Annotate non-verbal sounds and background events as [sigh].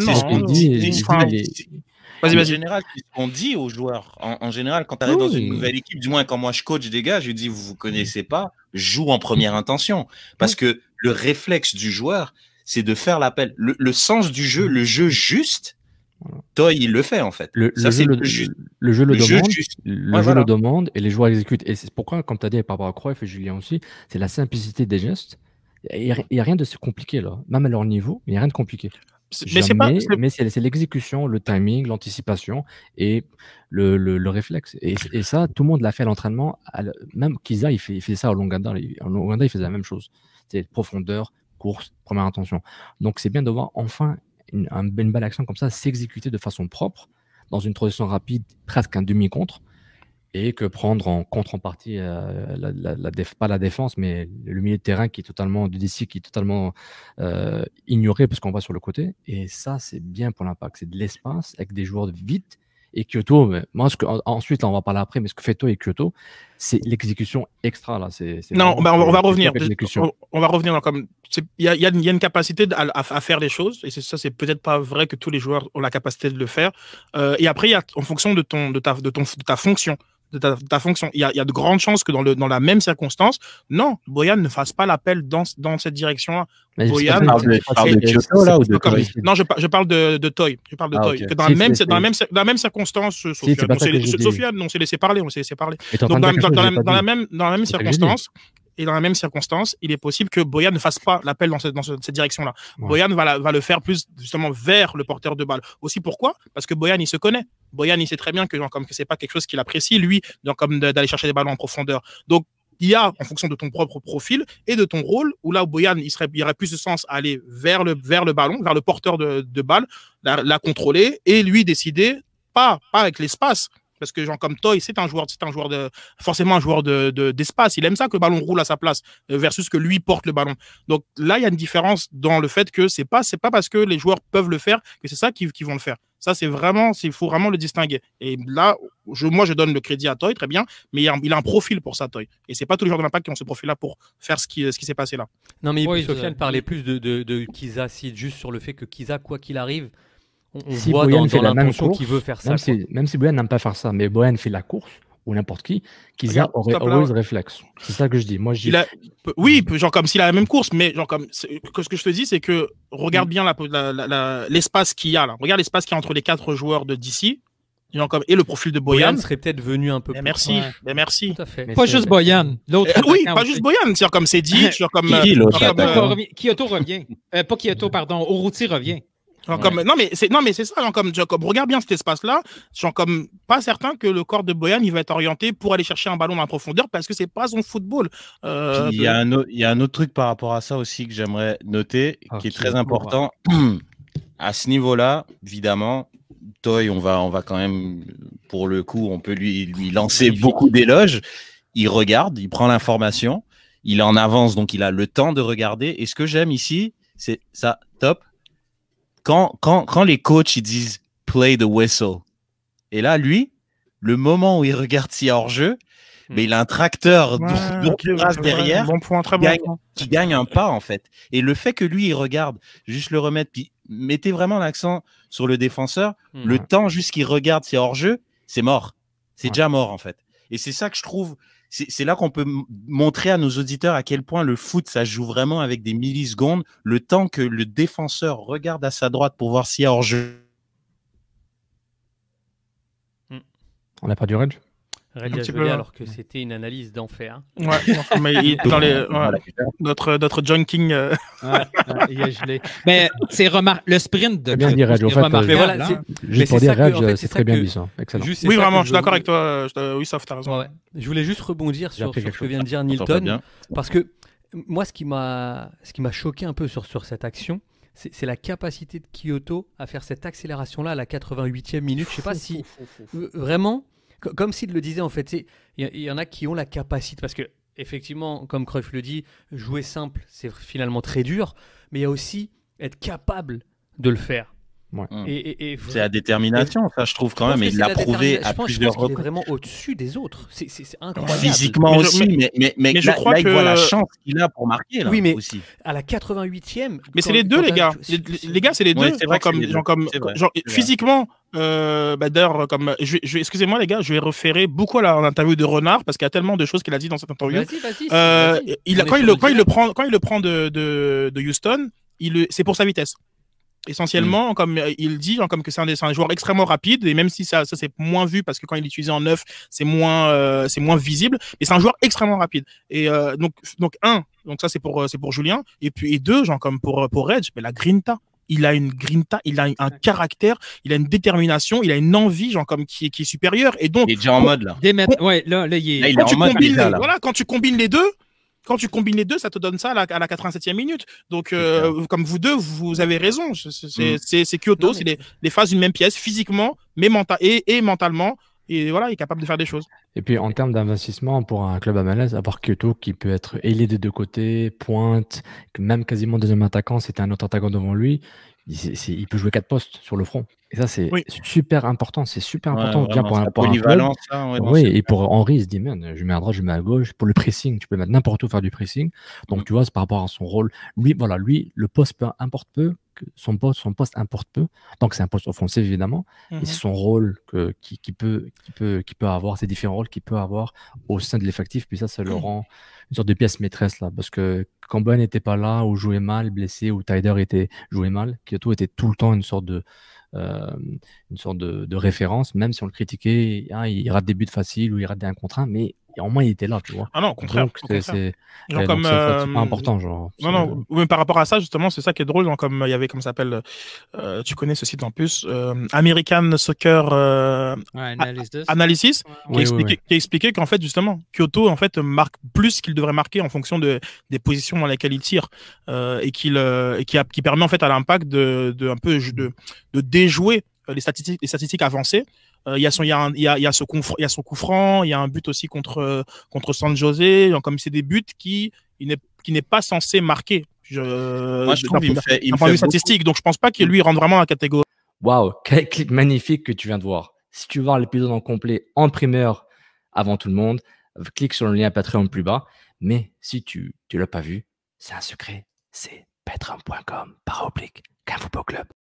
c'est ce qu'on dit. qu'on dit aux joueurs, en, général, quand tu arrives dans une nouvelle équipe, du moins quand moi je coach des gars, je dis, vous vous connaissez pas, joue en première intention. Parce que le réflexe du joueur, c'est de faire l'appel. Le, sens du jeu, le jeu juste, toi il le fait en fait. Le, jeu, le demande, le jeu le demande et les joueurs exécutent Et c'est pourquoi, comme tu as dit, par rapport à et Julien aussi, c'est la simplicité des gestes. Il n'y a, rien de compliqué là. Même à leur niveau, il n'y a rien de compliqué. Mais c'est Mais c'est l'exécution, le timing, l'anticipation et le, réflexe. Et, ça, tout le monde l'a fait à l'entraînement. Même Kiza, il fait, il fait ça au Longanda. au Longanda, il faisait la même chose. C'est profondeur, course, première intention. Donc c'est bien de voir enfin une, une belle action comme ça s'exécuter de façon propre dans une transition rapide, presque un demi-contre, et que prendre en contrepartie, euh, la, la, la déf pas la défense, mais le milieu de terrain qui est totalement, de DC qui est totalement euh, ignoré parce qu'on va sur le côté. Et ça, c'est bien pour l'impact. C'est de l'espace avec des joueurs vite. Et Kyoto, mais moi, que, ensuite, là, on va parler après, mais ce que fait et Kyoto, c'est l'exécution extra. Là. C'est, non, bah on, va, on va revenir. On, va revenir. Il y, il y a, une capacité à, à, faire les choses, et c'est ça, c'est peut-être pas vrai que tous les joueurs ont la capacité de le faire. Euh, et après, y a, en fonction de, ton, de, ta, de, ton, de ta fonction, de ta, ta fonction. Il y, a, il y, a, de grandes chances que dans, le, dans la même circonstance, non, Boyan ne fasse pas l'appel dans, dans cette direction-là. Boyan, non, je, je parle de, de Toy. Je parle de ah, Toy. Okay. Que dans, si, la même, dans, la même, dans la même circonstance, Sofiane, si, on s'est laissé parler, on s'est laissé parler. Donc, dans, dans, la, même, dans la même circonstance, et dans la même circonstance, il est possible que Boyan ne fasse pas l'appel dans cette, direction-là. Boyan va, va, le faire plus justement vers le porteur de balle. Aussi pourquoi Parce que Boyan, il se connaît. Boyan, il sait très bien que ce comme que c'est pas quelque chose qu'il apprécie lui, donc, comme d'aller chercher des ballons en profondeur. Donc il y a en fonction de ton propre profil et de ton rôle où là où Boyan il serait aurait plus de sens à aller vers le vers le ballon vers le porteur de, de balle la, la contrôler et lui décider pas, pas, avec l'espace, parce que, genre, comme Toy, c'est un joueur, c'est un joueur de, forcément un joueur d'espace. De, Il aime ça que le ballon roule à sa place euh, versus que lui porte le ballon. Donc là, il y a une différence dans le fait que c'est pas, c'est pas parce que les joueurs peuvent le faire que c'est ça qu'ils vont le faire. Ça, c'est vraiment, il faut vraiment le distinguer. Et là, je, moi, je donne le crédit à Toy, très bien, mais il a, un profil pour ça, Toy. Et c'est pas tous les joueurs de l'impact qui ont ce profil-là pour faire ce qui, ce qui s'est passé là. Non, mais ils Sofiane parlait plus de, de, de Kiza, juste sur le fait que Kiza, quoi qu'il arrive, si Boyan fait la même chose qu'il veut faire ça. Même si, Boyan n'aime pas faire ça, mais Boyan fait la course ou n'importe qui, qu'ils aurait always réflexe. C'est ça que je dis. Moi, je dis... Oui, genre comme s'il a la même course, mais genre comme ce que je te dis, c'est que regarde mm. bien l'espace la, qu'il y a là. Regarde l'espace qu'il y a entre les quatre joueurs de DC. comme... Et le profil de Boyan. Boyan serait peut-être venu un peu mais Merci, merci. pas juste Boyan. oui, pas juste Boyan. comme c'est dit. Genre comme, Kyoto euh, euh, revient. Euh, pas Kyoto, pardon. Oruti revient non, mais c'est, non, mais c'est ça. comme, Jacob regarde bien cet espace-là. sont comme, pas certain que le corps de Boyan, il va être orienté pour aller chercher un ballon dans la profondeur parce que c'est pas son football. Euh, il, y a euh, un, y a un autre truc par rapport à ça aussi que j'aimerais noter, qui est très important. [clears throat] à ce niveau-là, évidemment, Toy, on va, on va quand même, pour le coup, on peut lui, lui lancer beaucoup d'éloges. Il regarde, il prend l'information, il en avance, donc il a le temps de regarder. Et ce que j'aime ici, c'est ça, top, quand, les coachs ils disent play the whistle, et là, lui, le moment où il regarde s'il hors-jeu, hmm. mais il a un tracteur derrière qui, gagne, un pas en fait. Et le fait que lui il regarde, juste le remettre, puis mettez vraiment l'accent sur le défenseur, hmm. le temps juste qu'il regarde si hors jeu, c'est mort, c'est déjà mort en fait. Et c'est ça que je trouve c'est là qu'on peut montrer à nos auditeurs à quel point le foot, ça joue vraiment avec des millisecondes, le temps que le défenseur regarde à sa droite pour voir s'il y a hors-jeu. On n'a pas du rage » Hein. alors que c'était une analyse d'enfer. Ouais, [laughs] mais dans les, [laughs] notre, notre junking. Euh. Mais c'est remarquable. Le sprint de. Bien dit, Raj. Euh, mais voilà, dire, c'est très bien dit oui, vraiment, je suis d'accord avec toi. Oui, sauf, t'as raison. Je voulais juste rebondir sur, ce que vient de dire Nilton. Parce que moi, ce qui m'a choqué un peu sur, sur cette action, c'est la capacité de Kyoto à faire cette accélération-là à la 88e minute. Je ne sais pas si. Vraiment. Comme s'il le disait, en fait, il y, en a qui ont la capacité, parce que effectivement, comme Cruyff le dit, jouer simple, c'est finalement très dur, mais il y a aussi être capable de le faire. Mm. Et, C'est la détermination, ça je trouve quand même. il l'a prouvé à plusieurs reprises. Il est vraiment au-dessus des autres. C'est incroyable. Physiquement aussi, mais, je crois là, que... voit la chance qu'il a pour marquer. oui, mais aussi. à la 88e. Mais c'est les deux, les gars. Les, gars, c'est les deux. c'est comme, comme, physiquement, comme, je, excusez-moi les gars, je vais référer beaucoup à l'interview de Renard parce qu'il y a tellement de choses qu'il a dit dans cette interview. quand il le prend, quand il le prend de Houston, c'est pour sa vitesse essentiellement, mm. comme euh, il dit, comme que c'est un, joueur extrêmement rapide, et même si ça, c'est moins vu parce que quand il est utilisé en neuf, c'est moins, euh, c'est moins visible, mais c'est un joueur extrêmement rapide. Et euh, donc, donc un, donc ça c'est pour, c'est pour Julien, et puis et deux, genre comme pour pour mais la grinta. Il a une grinta, il a un, caractère, il a une détermination, il a une envie, genre comme qui est, qui est supérieure. Et donc, il est déjà en mode là. ouais, là, il est, en mode. Voilà, quand tu combines les deux, quand tu combines les deux, ça te donne ça à la, 87e minute. Donc, euh, comme vous deux, vous avez raison. Mm. C'est Kyoto, c'est les, phases d'une même pièce, physiquement mais et, mentalement. Et voilà, il est capable de faire des choses. Et puis, en termes d'investissement pour un club à malaise, à part Kyoto qui peut être ailé des deux côtés, pointe, même quasiment deuxième attaquant, c'était un autre attaquant devant lui, il peut jouer quatre postes sur le front. Et ça, c'est super important. C'est super important. pour, un, oui, et pour Henri, il se dit, je mets à droite, je mets à gauche. Pour le pressing, tu peux mettre n'importe où faire du pressing. Donc, mm. tu vois, c'est par rapport à son rôle. Lui, voilà, lui, le poste peu importe peu, son poste, son poste importe peu. Donc c'est un poste offensif évidemment. Et mhm. son rôle que, qui, peut, peut, qui peut avoir, ces différents rôles qui peut avoir au sein de l'effectif. Puis ça, ça le mhm. rend une sorte de pièce maîtresse là. Parce que quand Ben n'était pas là, ou jouait mal, blessé, ou Tider était jouait mal, Kyoto était tout le temps une sorte de. Euh, une sorte de, référence, même si on le critiquait, hein, il rate des buts faciles ou il rate des 1 mais au moins il était là, tu vois. Ah non, au contraire. c'est pas important, genre. Non, non, mais par rapport à ça, justement, c'est ça qui est drôle. comme il y avait, comme ça s'appelle, euh, tu connais ce site en plus, euh, American Soccer Analysis, qui, expliquait qu'en fait, justement, Kyoto en fait marque plus qu'il devrait marquer en fonction de, des positions dans lesquelles il tire euh, et, et qui, a, qui, permet en fait à l'impact de, de, un peu de, de déjouer euh, les statistiques, les statistiques avancées. Il il y, il y, a, y a son coup franc, il y a un but aussi contre, euh, contre San José. Comme c'est des buts qui, qui n'est pas censé marquer. Je, Moi, je trouve qu'il fait, il fait statistique. Donc, je pense pas qu'il lui rende vraiment la catégorie. Waouh, quel clip magnifique que tu viens de voir. Si tu veux voir l'épisode en complet, en primeur, avant tout le monde, clique sur le lien Patreon plus bas. Mais si tu ne l'as pas vu, c'est un secret. C'est patreon.com par oblique Club.